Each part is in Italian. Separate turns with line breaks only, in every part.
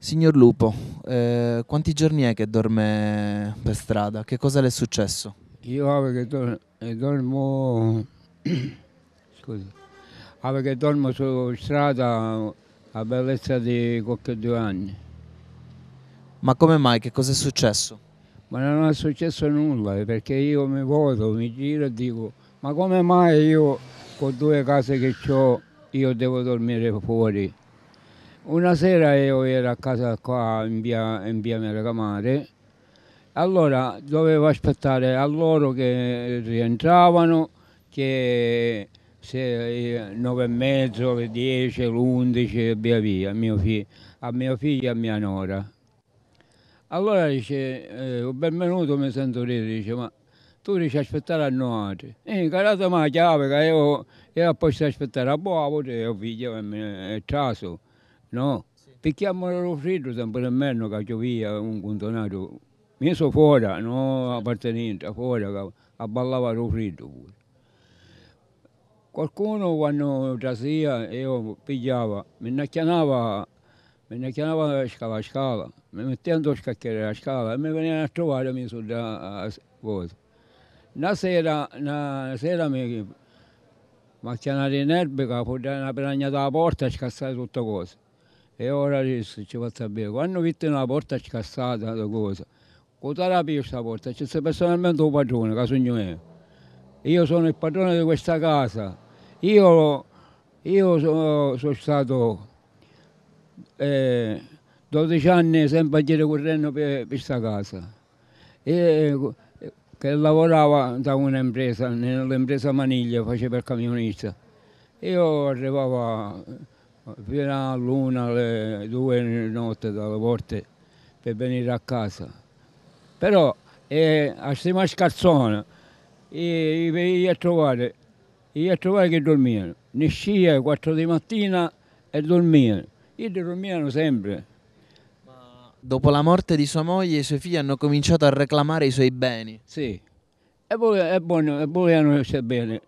Signor Lupo, eh, quanti giorni è che dorme per strada? Che cosa le è successo?
Io avevo che eh, dormo, Scusa. avevo che dormo su strada a bellezza di qualche due anni. Ma come mai? Che cosa è successo? Ma non è successo nulla eh, perché io mi voto, mi giro e dico ma come mai io con due case che ho io devo dormire fuori? Una sera io ero a casa qua in via, in via Mercamare, allora dovevo aspettare a loro che rientravano, che se, nove e mezzo, le dieci, l'undici e via via, a mio, figlio, a mio figlio e a mia nora. Allora dice, eh, benvenuto mi sento dire, dice, ma tu riesci a aspettare a noi. E eh, carata ma chiave che io, io posso aspettare a voi, e figlio e, mi è traso no? Sì. Picchiamo l'uscito sempre a che caccio via un contonato. Messo fuori, non appartenente, fuori, a ballava l'uscito pure. Qualcuno quando trasia io pigliava, mi innacchianava, mi innacchianava scala scala, mi mettendo a scacchiare la scala e mi venivano a trovare mi sono da eh, cosa. Una sera, una sera mi macchina di nervi che fu una piragna dalla porta e scassare tutte cose. E ora adesso ci fa sapere, quando viste una porta scassata, una cosa, cosa la questa porta? C'è personalmente un padrone, caso mio. Io sono il padrone di questa casa. Io, io sono, sono, stato eh, 12 anni sempre a giro correndo per questa casa. E, che lavorava da un'impresa, nell'impresa Maniglia, faceva il camionista. Io arrivavo fino all'una, alle due di notte dalle volte per venire a casa. Però eh, a Stima Scarzona io ho trovato, io trovato che dormivano, ne scia alle quattro di mattina e dormivano, io dormivano sempre. dopo la morte di sua moglie i suoi figli hanno cominciato a reclamare i suoi beni? Sì, e volevano, e volevano bene.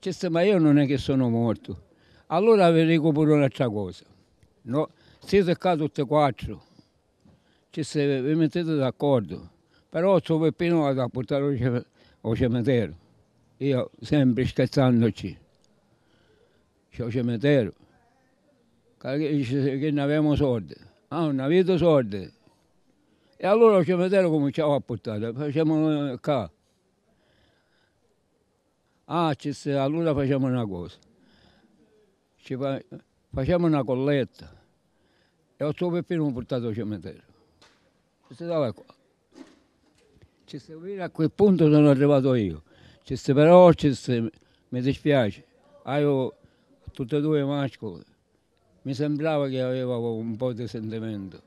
Cioè, ma io non è che sono morto allora vi dico pure un'altra cosa. No, siete qua tutti e quattro, ci se vi mettete d'accordo, però sto peppino da portare al cimitero. Io sempre scherzandoci, c'è il cimitero, che non avevamo soldi. Ah, non avete soldi. E allora il cimitero cominciava a portare, facciamo qua. Ah, allora facciamo una cosa ci fa, facciamo una colletta e ho suo Peppino ho portato al cimitero. Ci stava qua. Ci stava a quel punto sono arrivato io. Ci sta però, ci sta, mi dispiace. Avevo tutte e due mascole. Mi sembrava che avevo un po' di sentimento,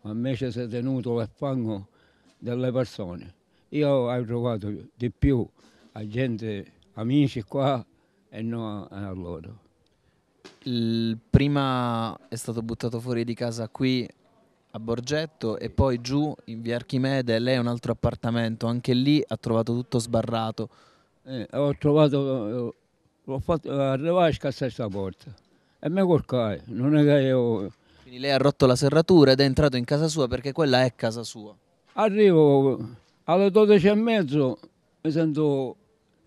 ma invece si è tenuto l'affango delle persone. Io ho trovato di più a gente, amici qua e non a loro il, prima è stato buttato fuori di casa
qui a Borgetto e poi giù in via Archimede, lei è un altro appartamento,
anche lì ha trovato tutto sbarrato. Eh, ho trovato, l'ho eh, fatto eh, arrivare a scassare questa porta e me colcai, non è che io... Quindi lei ha rotto la serratura ed è entrato in casa sua perché quella è casa sua. Arrivo alle 12 e mezzo mi sento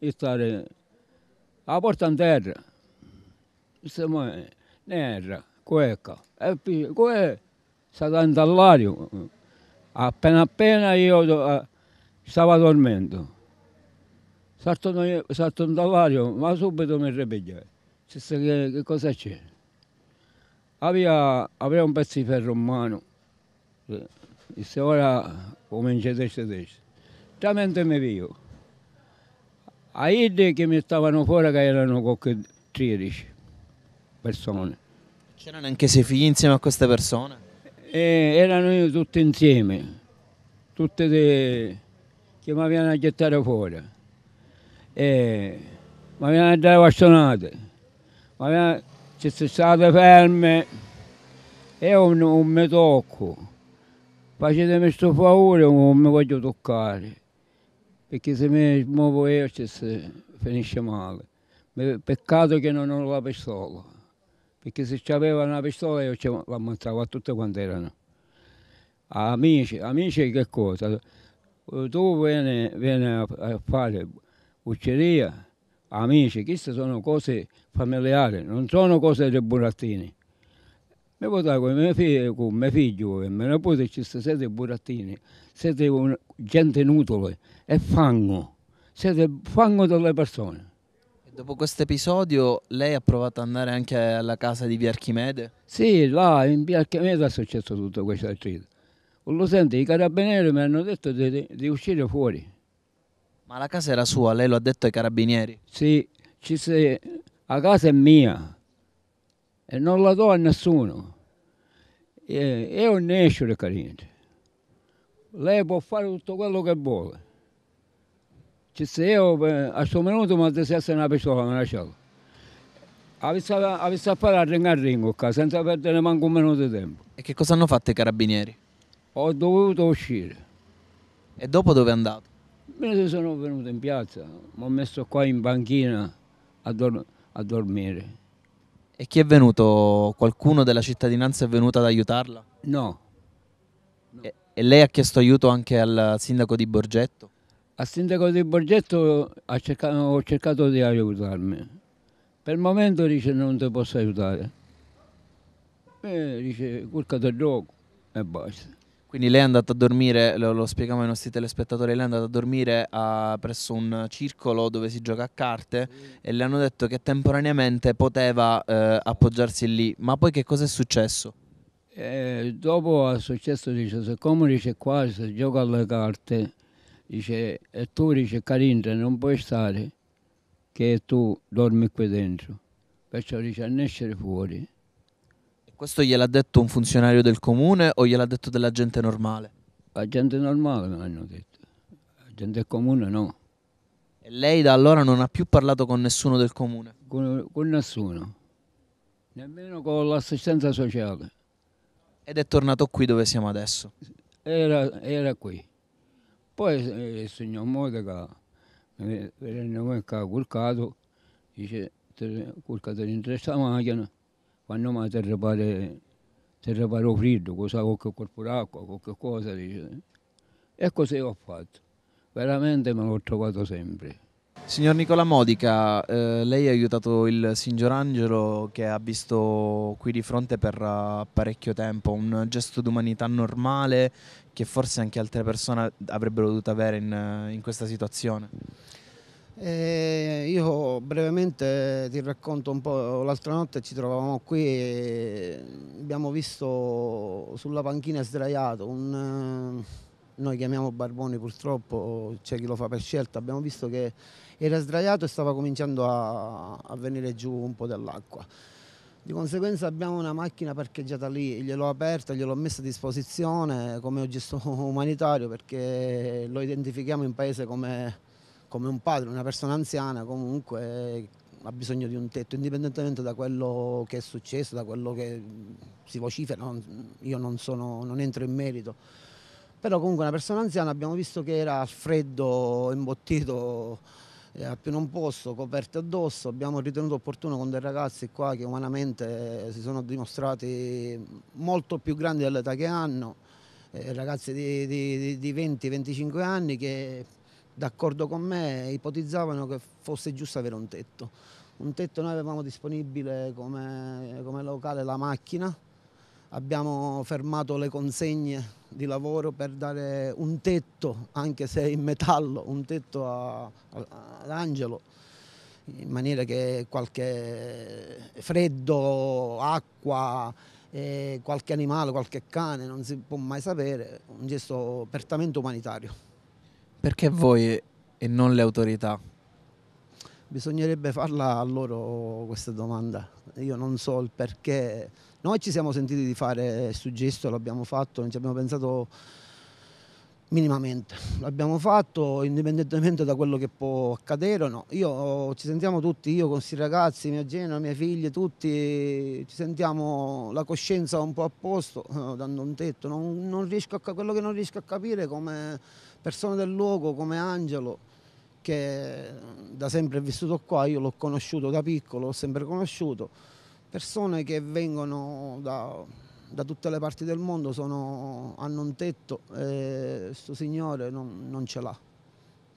stare la porta in terra semmoinen näärä, koeka. Äppi, koe, satantallario. Appena appena io a, stava dormendo. Salto dall'ario, ma subito mi ripigliai. Che, che cosa c'è? Aveva, aveva un pezzo di ferro in mano. Disse ora comincia a destra a destra. Tramente mi vivo. A che mi stavano fuori che erano qualche 13. persone. C'erano anche sei figli insieme a queste persone? E erano tutte insieme, tutte de... che mi avevano a gettare fuori, e... mi avevano a dare bastonate, mi avevano... ci sono state ferme e io non mi tocco. Facetemi questo favore, non mi voglio toccare, perché se mi muovo io finisce male. Peccato che non ho la pistola perché se c'aveva una pistola io ci ammazzavo a tutti quanti erano. Amici, amici che cosa? Tu vieni, vieni a fare bucceria, amici, queste sono cose familiari, non sono cose dei burattini. Mi portavo con mio figlio, e mio nipote, ci siete burattini, siete gente nutole, è fango, siete fango delle persone. Dopo questo episodio
lei ha provato ad andare anche alla casa di Via Archimede?
Sì, là in Via Archimede è successo tutto questo attrito. Lo senti, i carabinieri mi hanno detto di, di, uscire fuori. Ma la casa era sua, lei lo ha detto ai carabinieri? Sì, sei, la casa è mia e non la do a nessuno. E, io ne esco da carino. Lei può fare tutto quello che vuole. Чицеева а што менуто ма десет се набешто на начало. A vista, a vista parlare in arringo qua, senza perdere manco un minuto di tempo. E che cosa hanno fatto i carabinieri? Ho dovuto uscire. E dopo dove è andato? Me sono venuto in piazza, mi ho messo qua in banchina a, dor a dormire.
E chi è venuto? Qualcuno della cittadinanza è venuto ad aiutarla?
No. no. E, e lei ha chiesto aiuto anche al sindaco di Borgetto? Al sindaco di Borgetto cercato, ho cercato di aiutarmi. Per il momento dice non ti posso aiutare. E eh, dice curca del gioco e basta. Quindi lei è andata a dormire, lo, lo spiegavo ai nostri telespettatori, lei è andata a
dormire a, presso un circolo dove si gioca a carte mm. e le hanno detto che temporaneamente poteva eh, appoggiarsi lì. Ma poi che cosa è successo?
E eh, dopo è successo, dice, siccome dice qua si gioca alle carte, Dice, e tu, dice, Carinta, non puoi stare che tu dormi qui dentro. Perciò dice, annescere fuori. E
questo gliel'ha detto
un funzionario del
comune o gliel'ha detto della gente normale? La gente normale mi hanno detto, la gente
del comune no. E lei da allora non ha più parlato con nessuno del comune? Con, con nessuno, nemmeno con l'assistenza sociale. Ed è tornato qui dove siamo adesso? Era, era qui. Poi eh, il signor Modega mi venne qua col caso, dice, col caso dentro questa macchina, quando mi ti ripare, ti riparo freddo, cosa, qualche corpo d'acqua, con qualche cosa, dice. E così ho fatto. Veramente me l'ho trovato sempre. Signor Nicola Modica, eh, lei ha aiutato il
signor Angelo che ha visto qui di fronte per uh, parecchio tempo, un gesto d'umanità normale che forse anche altre persone avrebbero dovuto avere in, eh, in questa situazione.
Eh, io brevemente ti racconto un po', l'altra notte ci trovavamo qui e abbiamo visto sulla panchina sdraiato un... Eh, noi chiamiamo Barboni purtroppo, c'è chi lo fa per scelta, abbiamo visto che era sdraiato e stava cominciando a, a venire giù un po' dell'acqua. Di conseguenza abbiamo una macchina parcheggiata lì, gliel'ho aperta, gliel'ho messa a disposizione come gesto umanitario perché lo identifichiamo in paese come, come un padre, una persona anziana comunque ha bisogno di un tetto, indipendentemente da quello che è successo, da quello che si vocifera, non, io non, sono, non, entro in merito. Però comunque una persona anziana abbiamo visto che era al freddo, imbottito eh, appena un posto, coperte addosso, abbiamo ritenuto opportuno con dei ragazzi qua che umanamente eh, si sono dimostrati molto più grandi dell'età che hanno, eh, ragazzi di, di, di 20-25 anni che d'accordo con me ipotizzavano che fosse giusto avere un tetto. Un tetto noi avevamo disponibile come, come locale la macchina, abbiamo fermato le consegne di lavoro per dare un tetto, anche se in metallo, un tetto a, a, ad Angelo in maniera che qualche freddo, acqua, eh, qualche animale, qualche cane, non si può mai sapere, un gesto pertamente umanitario.
Perché voi e non le autorità?
Bisognerebbe farla a loro questa domanda, io non so il perché noi ci siamo sentiti di fare su gesto, l'abbiamo fatto, non ci abbiamo pensato minimamente. L'abbiamo fatto indipendentemente da quello che può accadere o no. Io, ci sentiamo tutti, io con questi ragazzi, mia genera, mie figlie, tutti, ci sentiamo la coscienza un po' a posto, eh, dando un tetto. Non, non a, quello che non riesco a capire come persona del luogo, come Angelo, che da sempre è vissuto qua, io l'ho conosciuto da piccolo, l'ho sempre conosciuto persone che vengono da, da tutte le parti del mondo, sono, hanno un tetto e questo signore non, non ce l'ha.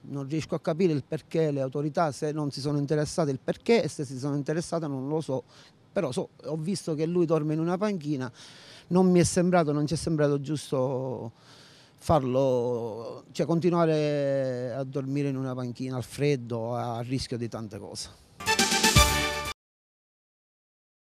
Non riesco a capire il perché le autorità, se non si sono interessate, il perché e se si sono interessate non lo so. Però so, ho visto che lui dorme in una panchina, non mi è sembrato, non ci è sembrato giusto farlo, cioè continuare a dormire in una panchina al freddo, a rischio di tante cose.